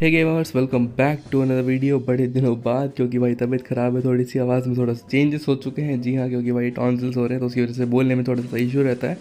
Hey gamers welcome back to another video बड़े दिनों बाद क्योंकि भाई तबीयत ख़राब है थोड़ी सी आवाज़ में थोड़ा सा चेंजेस हो चुके हैं जी हाँ क्योंकि भाई टॉन्सल्स हो रहे हैं तो उसकी वजह से बोलने में थोड़ा सा इशू रहता है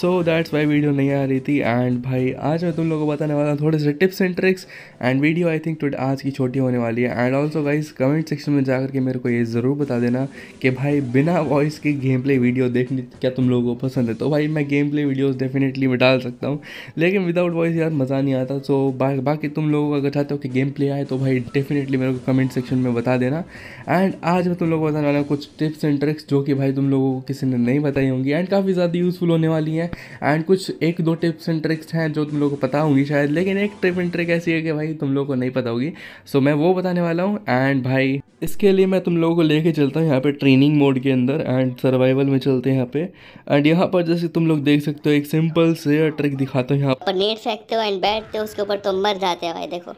सो दैट्स वाई वीडियो नहीं आ रही थी एंड भाई आज मैं तुम लोगों को बताने वाला हूँ थोड़े से tips and tricks and video I think टूट आज की छोटी होने वाली है and also guys comment section में जाकर के मेरे को ये ज़रूर बता देना कि भाई बिना वॉइस के गेम प्ले वीडियो देखने क्या तुम लोगों को पसंद है तो भाई मैं गेम प्ले वीडियोज़ डेफिनेटली मैं डाल सकता हूँ लेकिन विदाउट वॉइस यार मज़ा नहीं आता सो बाकी तुम लोगों को अगर चाहते हो कि गेम प्ले आए तो भाई डेफिनेटली मेरे को कमेंट सेक्शन में बता देना एंड आज मैं तुम लोगों को बताने वाला हूँ कुछ टिप्स एंड ट्रिक्स जो कि भाई तुम लोगों को किसी ने नहीं बताई होंगी एंड काफ़ी ज़्यादा यूज़फुल होने वाली हैं एंड कुछ एक दो टिप्स एंड ट्रिक्स हैं जो तुम लोग को पता होंगी शायद लेकिन एक ट्रिप एंड ट्रिक ऐसी है कि भाई तुम लोग को नहीं पता होगी सो मैं वो बताने वाला हूँ एंड भाई इसके लिए मैं तुम लोगों को लेके चलता हूँ यहाँ पे ट्रेनिंग मोड के अंदर एंड सर्वाइवल में चलते हैं यहाँ पे एंड यहाँ पर जैसे तुम लोग देख सकते हो एक सिंपल से ट्रिक दिखाता हूँ यहाँ पर नेट फेंकते हो एंड बैठते हो उसके ऊपर तुम मर जाते हो भाई देखो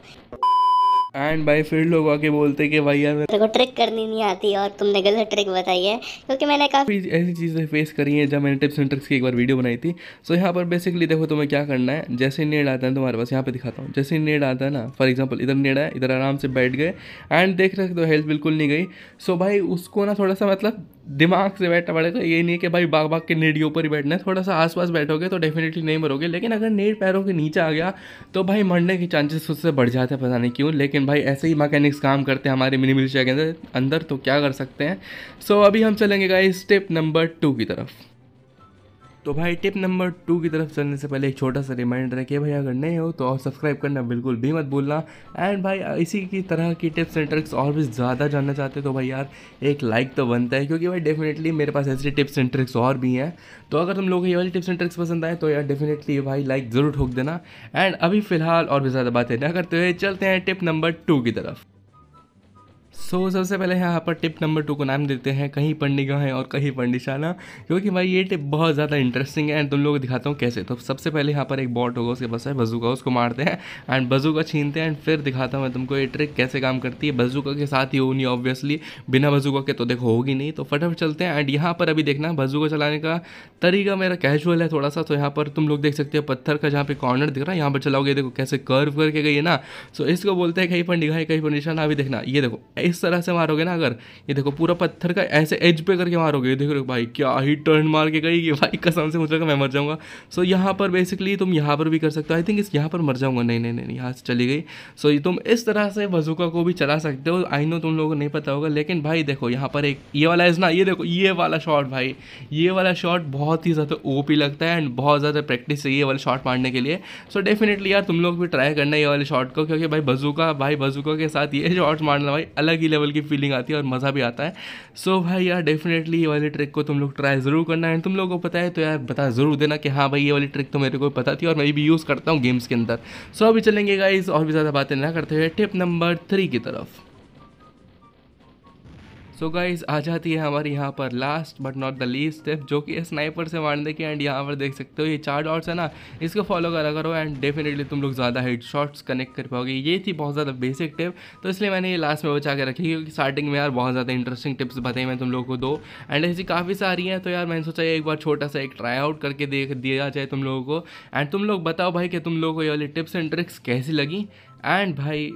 एंड भाई फिर लोग आके बोलते कि भैया मेरे को ट्रिक करनी नहीं आती और तुमने गलत ट्रिक बताई है क्योंकि मैंने काफ़ी ऐसी चीज़ें फेस करी हैं जब मैंने टिप्स एंड ट्रिक्स की एक बार वीडियो बनाई थी सो so, यहाँ पर बेसिकली देखो तुम्हें क्या करना है जैसे नेड आता है तुम्हारे पास यहाँ पे दिखाता हूँ जैसे नेड आता है ना फॉर एग्जाम्पल इधर नेड है इधर आराम से बैठ गए एंड देख रहे तो हेल्थ बिल्कुल नहीं गई सो so, भाई उसको ना थोड़ा सा मतलब दिमाग से बैठना पड़ेगा ये नहीं कि भाई बाग बाग के नेड़ियों पर ही बैठना है थोड़ा सा आसपास बैठोगे तो डेफिनेटली नहीं मरोगे लेकिन अगर नेट पैरों के नीचे आ गया तो भाई मरने के चांसेस उससे बढ़ जाते हैं पता नहीं क्यों लेकिन भाई ऐसे ही मैकेनिक्स काम करते हैं हमारे मिनिमिल के अंदर अंदर तो क्या कर सकते हैं सो अभी हम चलेंगे गाइस स्टेप नंबर टू की तरफ तो भाई टिप नंबर टू की तरफ चलने से पहले एक छोटा सा रिमाइंडर है कि भाई अगर नए हो तो और सब्सक्राइब करना बिल्कुल भी मत भूलना एंड भाई इसी की तरह की टिप्स एंड ट्रिक्स और भी ज़्यादा जानना चाहते हो तो भाई यार एक लाइक तो बनता है क्योंकि भाई डेफिनेटली मेरे पास ऐसी टिप्स एंड ट्रिक्स और भी हैं तो अगर तुम लोग ये वाली टिप्स एंड ट्रिक्स पसंद आए तो यार डेफिनेटली भाई लाइक ज़रूर ठोक देना एंड अभी फ़िलहाल और भी ज़्यादा बातें ना करते हुए चलते हैं टिप नंबर टू की तरफ सो so, सबसे पहले यहाँ पर टिप नंबर टू को नाम देते हैं कहीं पंडिगा और कहीं पंडिशाला क्योंकि भाई ये टिप बहुत ज़्यादा इंटरेस्टिंग है एंड तो तुम लोग दिखाता हूँ कैसे तो सबसे पहले यहाँ पर एक बॉट होगा उसके पास है बजूका उसको मारते हैं एंड बजूका छीनते हैं एंड फिर दिखाता हूँ मैं तुमको ये ट्रिक कैसे काम करती है बजूका के साथ ही होनी ऑब्वियसली बिना बजूका के तो देखो होगी नहीं तो फटाफट चलते हैं एंड यहाँ पर अभी देखना बजूका चलाने का तरीका मेरा कैजुअल है थोड़ा सा तो यहाँ पर तुम लोग देख सकते हो पत्थर का जहाँ पे कॉर्नर दिख रहा है यहाँ पर चलाओगे देखो कैसे कर्व करके गई है ना सो इसको बोलते हैं कहीं पंडिगा कहीं पंडिशाला अभी देखना ये देखो इस तरह से मारोगे ना अगर ये देखो पूरा पत्थर का ऐसे एज पे करके मारोगे ये देखो भाई क्या ही टर्न मार के गई ये भाई कसम से मुझे मैं मर जाऊँगा सो so, यहाँ पर बेसिकली तुम यहाँ पर भी कर सकते हो आई थिंक इस यहाँ पर मर जाऊँगा नहीं नहीं नहीं यहाँ से चली गई सो so, तुम इस तरह से बजूका को भी चला सकते हो आई नो तुम लोगों को नहीं पता होगा लेकिन भाई देखो यहाँ पर एक ये वाला इज ना ये देखो ये वाला शॉट भाई ये वाला शॉट बहुत ही ज़्यादा ओ लगता है एंड बहुत ज़्यादा प्रैक्टिस है ये वाला शॉट मारने के लिए सो डेफिनेटली यार तुम लोग भी ट्राई करना ये वाले शॉट को क्योंकि भाई बजूका भाई बजूका के साथ ये शॉट मारना भाई अलग ही लेवल की फीलिंग आती है और मज़ा भी आता है सो so, भाई यार डेफिनेटली ये वाली ट्रिक को तुम लोग ट्राई ज़रूर करना है तुम लोगों को पता है तो यार बता ज़रूर देना कि हाँ भाई ये वाली ट्रिक तो मेरे को पता थी और मैं भी यूज़ करता हूँ गेम्स के अंदर सो so, अभी चलेंगे गाइज और भी ज़्यादा बातें ना करते हुए टिप नंबर थ्री की तरफ सो so गाइज आ जाती है हमारी यहाँ पर last but not the least step जो कि स्नाइपर से मारने की एंड यहाँ पर देख सकते हो ये चार डॉट्स है ना इसको फॉलो करा करो एंड डेफिनेटली तुम लोग ज़्यादा हेड शॉट्स कनेक्ट कर पाओगे ये थी बहुत ज़्यादा बेसिक टिप तो इसलिए मैंने ये लास्ट में बचा के रखी क्योंकि स्टार्टिंग में यार बहुत ज़्यादा इंटरेस्टिंग टिप्स बताई मैं तुम लोग को दो एंड ऐसी काफ़ी सारी हैं तो यार मैंने सोचा एक बार छोटा सा एक ट्राई आउट करके देख दिया जाए तुम लोगों को एंड तुम लोग बताओ भाई कि तुम लोग को ये वाली टिप्स एंड ट्रिक्स कैसी लगी एंड भाई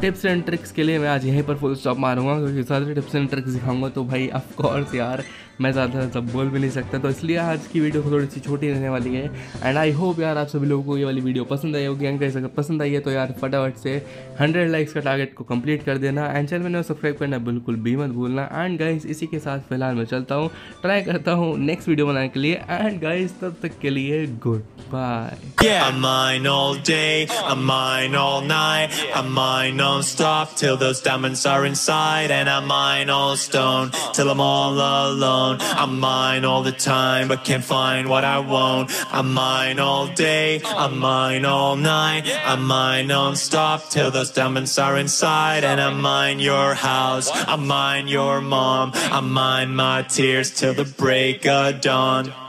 टिप्स एंड ट्रिक्स के लिए मैं आज यहीं पर फुल स्टॉप मारूंगा क्योंकि सारे टिप्स एंड ट्रिक्स दिखाऊंगा तो भाई ऑफकोर्स यार मैं ज़्यादा सब बोल भी नहीं सकता तो इसलिए आज की वीडियो थोड़ी सी छोटी रहने वाली है एंड आई होप यार आप सभी लोगों को ये वाली वीडियो पसंद आई होगी एंड अगर पसंद आई है तो यार फटाफट से हंड्रेड लाइक्स का टारगेट को कंप्लीट कर देना एंड चैनल में सब्सक्राइब करना बिल्कुल भी मत भूलना एंड गाइज इसी के साथ फिलहाल मैं चलता हूँ ट्राई करता हूँ नेक्स्ट वीडियो बनाने के लिए एंड गाइज तब तक के लिए good bye high. I mine non-stop till those diamonds are inside, and I mine all stone uh. till I'm all alone. Uh. I mine all the time, but can't find what I want. I mine all day, uh. I mine all night, I mine non-stop till those diamonds are inside, and I mine your house, I mine your mom, I mine my tears till the break of dawn.